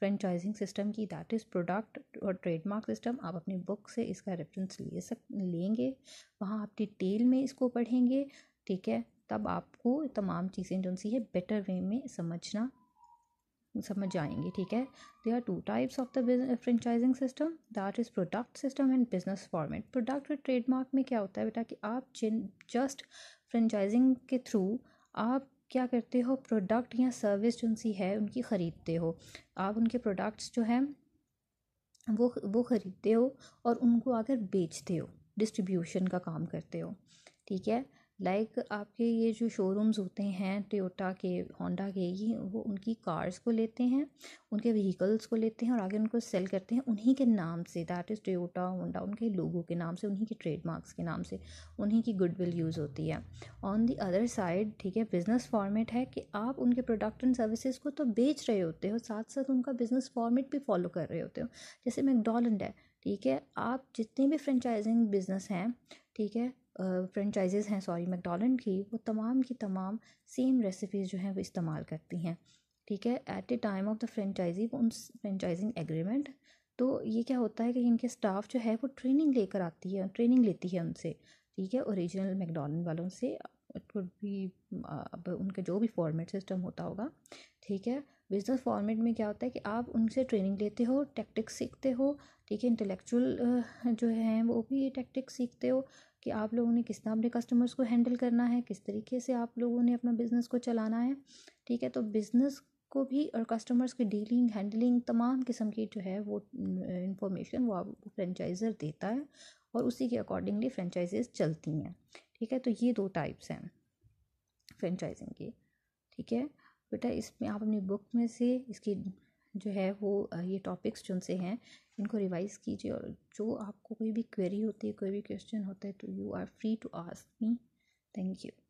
franchising system की that is product और trademark system आप अपनी बुक से इसका रेफरेंस ले सक लेंगे वहाँ आप डिटेल में इसको पढ़ेंगे ठीक है तब आपको तमाम चीज़ें जो सी है बेटर वे में समझना समझ जाएंगे ठीक है they are two types of the franchising system that is product system and business format product और ट्रेडमार्क में क्या होता है बेटा कि आप जिन जस्ट फ्रेंचाइजिंग के थ्रू आप क्या करते हो प्रोडक्ट या सर्विस जो सी है उनकी ख़रीदते हो आप उनके प्रोडक्ट्स जो हैं वो वो ख़रीदते हो और उनको आकर बेचते हो डिस्ट्रीब्यूशन का काम करते हो ठीक है लाइक like, आपके ये जो शोरूम्स होते हैं टोयोटा के होंडा के ये वो उनकी कार्स को लेते हैं उनके व्हीकल्स को लेते हैं और आगे उनको सेल करते हैं उन्हीं के नाम say that is Toyota Honda उनके लोगों के नाम से उन्हीं के ट्रेडमार्क्स के नाम से उन्हीं की गुडविल यूज़ होती है ऑन दी अदर साइड ठीक है बिज़नेस फॉर्मेट है कि आप उनके प्रोडक्ट एंड सर्विसेज को तो बेच रहे होते हो साथ साथ उनका बिज़नेस फॉर्मेट भी फॉलो कर रहे होते हो जैसे मैकडोलेंड है ठीक है आप जितने भी फ्रेंचाइजिंग बिज़नेस हैं ठीक है फ्रेंचाइजेज हैं सॉरी मैकडोनल्ड की वो तमाम की तमाम सेम रेसिपीज़ जो हैं वो इस्तेमाल करती हैं ठीक है at a time of the franchisee उन फ्रेंचाइजिंग एग्रीमेंट तो ये क्या होता है कि इनके स्टाफ जो है वो ट्रेनिंग लेकर आती है ट्रेनिंग लेती है उनसे ठीक है ओरिजिनल मैकडोनल्ड वालों से इट वुड अब उनका जो भी फॉर्मेट सिस्टम होता होगा ठीक है बिज़नेस फॉर्मेट में क्या होता है कि आप उनसे ट्रेनिंग लेते हो टैक्टिक्स सीखते हो ठीक है इंटेलेक्चुअल जो हैं वो भी टैक्टिक्स सीखते हो कि आप लोगों ने किस तरह अपने कस्टमर्स को हैंडल करना है किस तरीके से आप लोगों ने अपना बिज़नेस को चलाना है ठीक है तो बिज़नेस को भी और कस्टमर्स की डीलिंग हैंडलिंग तमाम किस्म की जो है वो इंफॉर्मेशन वो आपको फ्रेंचाइजर देता है और उसी के अकॉर्डिंगली फ्रेंचाइजेज चलती हैं ठीक है तो ये दो टाइप्स हैं फ्रेंचाइजिंग की ठीक है बेटा इसमें आप अपनी बुक में से इसकी जो है वो ये टॉपिक्स जो से हैं इनको रिवाइज कीजिए और जो आपको कोई भी क्वेरी होती है कोई भी क्वेश्चन होता है तो you are free to ask me thank you